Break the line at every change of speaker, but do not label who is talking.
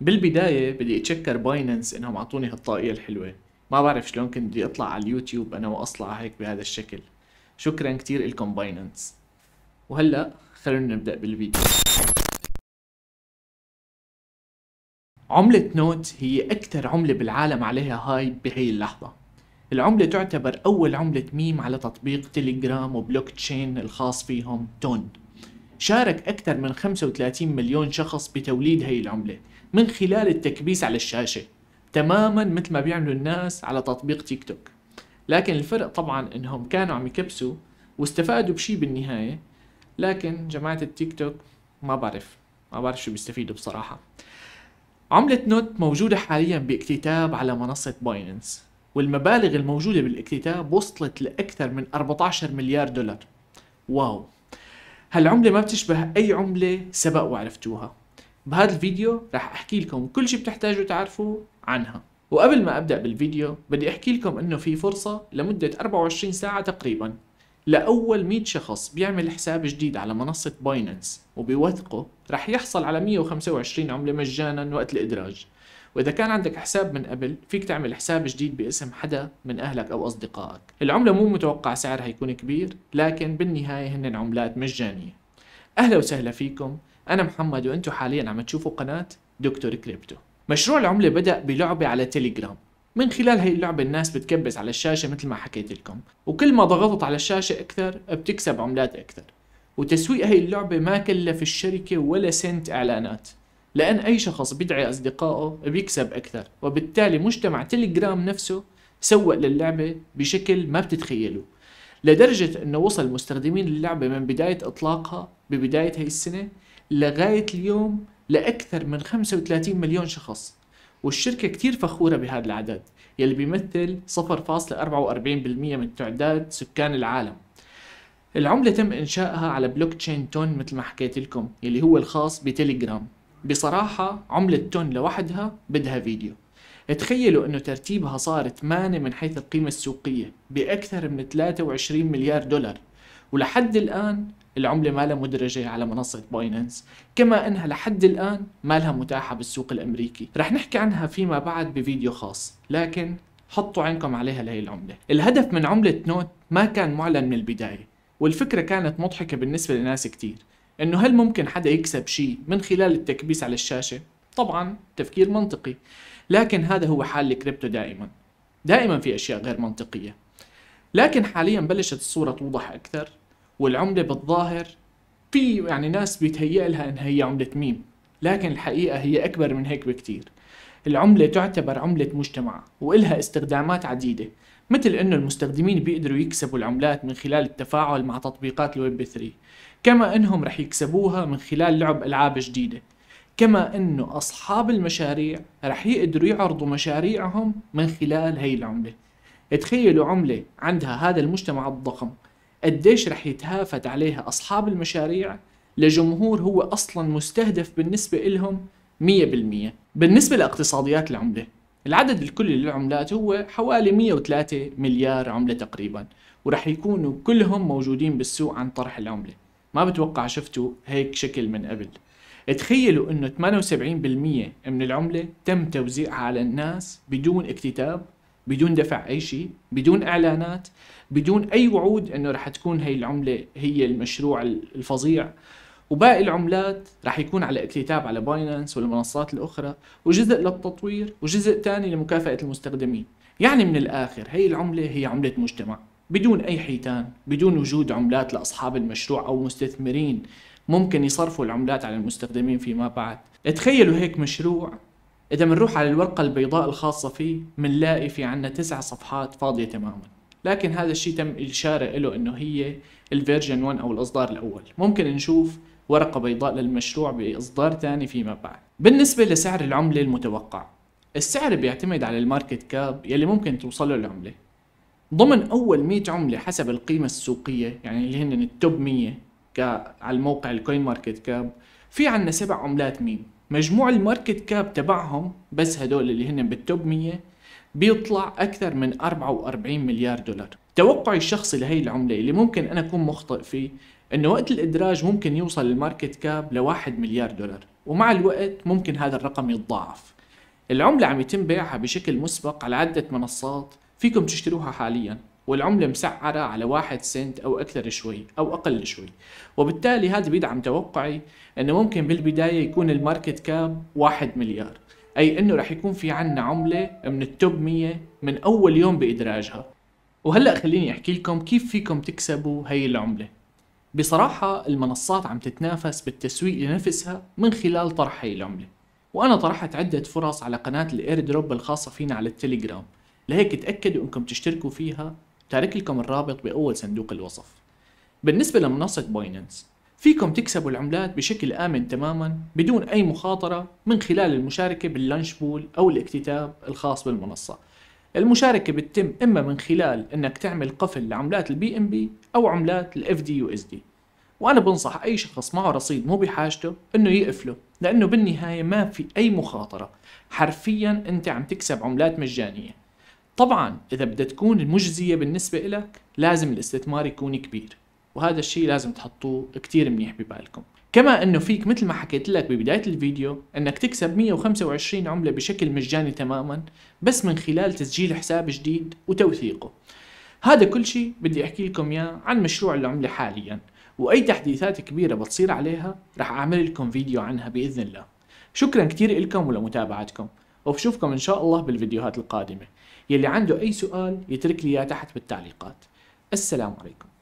بالبدايه بدي اتشكر بايننس انهم اعطوني هالطاقيه الحلوه ما بعرف شلون كنت بدي اطلع على اليوتيوب انا واصلع هيك بهذا الشكل شكرا كتير لكم بايننس وهلا خلونا نبدا بالفيديو عملة نوت هي أكثر عملة بالعالم عليها هاي بهي اللحظة العملة تعتبر أول عملة ميم على تطبيق تيليجرام وبلوك تشين الخاص فيهم تون شارك أكثر من 35 مليون شخص بتوليد هي العملة من خلال التكبيس على الشاشة تماما مثل ما بيعملوا الناس على تطبيق تيك توك لكن الفرق طبعا انهم كانوا عم يكبسوا واستفادوا بشي بالنهاية لكن جماعة التيك توك ما بعرف ما بعرف شو بيستفيدوا بصراحة عملة نوت موجودة حاليا باكتتاب على منصة بايننس والمبالغ الموجودة بالاكتتاب وصلت لأكثر من 14 مليار دولار واو هالعملة ما بتشبه أي عملة سبق وعرفتوها بهذا الفيديو رح أحكي لكم كل شي بتحتاجوا تعرفوه عنها وقبل ما أبدأ بالفيديو بدي أحكي لكم أنه في فرصة لمدة 24 ساعة تقريبا لأول 100 شخص بيعمل حساب جديد على منصة بايننس وبيوثقه رح يحصل على 125 عملة مجانا وقت الإدراج واذا كان عندك حساب من قبل فيك تعمل حساب جديد باسم حدا من اهلك او اصدقائك العمله مو متوقع سعرها يكون كبير لكن بالنهايه هن عملات مجانيه اهلا وسهلا فيكم انا محمد وانتم حاليا عم تشوفوا قناه دكتور كريبتو مشروع العمله بدا بلعبه على تيليجرام من خلال هي اللعبة الناس بتكبس على الشاشة مثل ما حكيت لكم وكل ما ضغطت على الشاشة أكثر بتكسب عملات أكثر وتسويق هي اللعبة ما كلف الشركة ولا سنت إعلانات لأن أي شخص بيدعي أصدقائه بيكسب أكثر وبالتالي مجتمع تليجرام نفسه سوق للعبة بشكل ما بتتخيله لدرجة أنه وصل مستخدمين اللعبة من بداية إطلاقها ببداية هاي السنة لغاية اليوم لأكثر من 35 مليون شخص والشركة كتير فخورة بهذا العدد يلي بيمثل 0.44% من تعداد سكان العالم العملة تم إنشائها على بلوك تشين تون مثل ما حكيت لكم يلي هو الخاص بتليجرام بصراحة عملة تون لوحدها بدها فيديو تخيلوا انه ترتيبها صار 8 من حيث القيمة السوقية بأكثر من 23 مليار دولار ولحد الآن العملة ما لها مدرجة على منصة بايننس كما أنها لحد الآن ما لها متاحة بالسوق الأمريكي رح نحكي عنها فيما بعد بفيديو خاص لكن حطوا عينكم عليها لهي العملة الهدف من عملة نوت ما كان معلن من البداية والفكرة كانت مضحكة بالنسبة لناس كتير انه هل ممكن حدا يكسب شيء من خلال التكبيس على الشاشه طبعا تفكير منطقي لكن هذا هو حال الكريبتو دائما دائما في اشياء غير منطقيه لكن حاليا بلشت الصوره توضح اكثر والعمله بالظاهر في يعني ناس بيتهيأ لها انها هي عمله ميم لكن الحقيقه هي اكبر من هيك بكتير العمله تعتبر عمله مجتمع والها استخدامات عديده مثل أنه المستخدمين بيقدروا يكسبوا العملات من خلال التفاعل مع تطبيقات الويب 3 كما أنهم رح يكسبوها من خلال لعب ألعاب جديدة كما أنه أصحاب المشاريع رح يقدروا يعرضوا مشاريعهم من خلال هي العملة تخيلوا عملة عندها هذا المجتمع الضخم قديش رح يتهافت عليها أصحاب المشاريع لجمهور هو أصلا مستهدف بالنسبة إلهم 100% بالنسبة لاقتصاديات العملة العدد الكلي للعملات هو حوالي 103 مليار عملة تقريبا ورح يكونوا كلهم موجودين بالسوق عن طرح العملة ما بتوقع شفتوا هيك شكل من قبل تخيلوا انه 78% من العملة تم توزيعها على الناس بدون اكتتاب بدون دفع اي شيء بدون اعلانات بدون اي وعود انه رح تكون هي العملة هي المشروع الفظيع وباقي العملات رح يكون على اكتتاب على باينانس والمنصات الاخرى وجزء للتطوير وجزء ثاني لمكافاه المستخدمين يعني من الاخر هي العمله هي عمله مجتمع بدون اي حيتان بدون وجود عملات لاصحاب المشروع او مستثمرين ممكن يصرفوا العملات على المستخدمين فيما بعد تخيلوا هيك مشروع إذا بنروح على الورقة البيضاء الخاصة فيه بنلاقي في عنا تسع صفحات فاضية تماما لكن هذا الشيء تم الإشارة له أنه هي الفيرجن 1 أو الإصدار الأول ممكن نشوف ورقة بيضاء للمشروع بإصدار ثاني فيما بعد بالنسبة لسعر العملة المتوقع السعر بيعتمد على الماركت كاب يلي ممكن توصله العملة ضمن أول 100 عملة حسب القيمة السوقية يعني اللي هن التوب 100 على الموقع الكوين ماركت كاب في عنا سبع عملات ميم مجموع الماركت كاب تبعهم بس هدول اللي هن بالتوب 100 بيطلع أكثر من 44 مليار دولار توقعي الشخصي لهي العملة اللي ممكن أنا أكون مخطئ فيه انه وقت الادراج ممكن يوصل الماركت كاب لواحد مليار دولار ومع الوقت ممكن هذا الرقم يتضاعف العملة عم يتم بيعها بشكل مسبق على عدة منصات فيكم تشتروها حاليا والعملة مسعرة على واحد سنت أو أكثر شوي أو أقل شوي وبالتالي هذا بيدعم توقعي أنه ممكن بالبداية يكون الماركت كاب واحد مليار أي أنه رح يكون في عنا عملة من التوب 100 من أول يوم بإدراجها وهلأ خليني أحكي لكم كيف فيكم تكسبوا هاي العملة بصراحة المنصات عم تتنافس بالتسويق لنفسها من خلال طرح هي العملة وأنا طرحت عدة فرص على قناة الاير دروب الخاصة فينا على التليجرام لهيك تأكدوا أنكم تشتركوا فيها تارك لكم الرابط بأول صندوق الوصف بالنسبة لمنصة بايننس فيكم تكسبوا العملات بشكل آمن تماما بدون أي مخاطرة من خلال المشاركة باللانش بول أو الاكتتاب الخاص بالمنصة المشاركة بتتم إما من خلال إنك تعمل قفل لعملات البي إم بي أو عملات الإف دي يو إس دي وأنا بنصح أي شخص معه رصيد مو بحاجته إنه يقفله لأنه بالنهاية ما في أي مخاطرة حرفيا أنت عم تكسب عملات مجانية طبعا إذا بدها تكون المجزية بالنسبة إلك لازم الاستثمار يكون كبير وهذا الشيء لازم تحطوه كتير منيح ببالكم كما انه فيك مثل ما حكيت لك ببداية الفيديو انك تكسب 125 عملة بشكل مجاني تماما بس من خلال تسجيل حساب جديد وتوثيقه هذا كل شيء بدي احكي لكم اياه عن مشروع العملة حاليا واي تحديثات كبيرة بتصير عليها رح اعمل لكم فيديو عنها باذن الله شكرا كتير لكم ولمتابعتكم وبشوفكم ان شاء الله بالفيديوهات القادمة يلي عنده اي سؤال يترك لي اياه تحت بالتعليقات السلام عليكم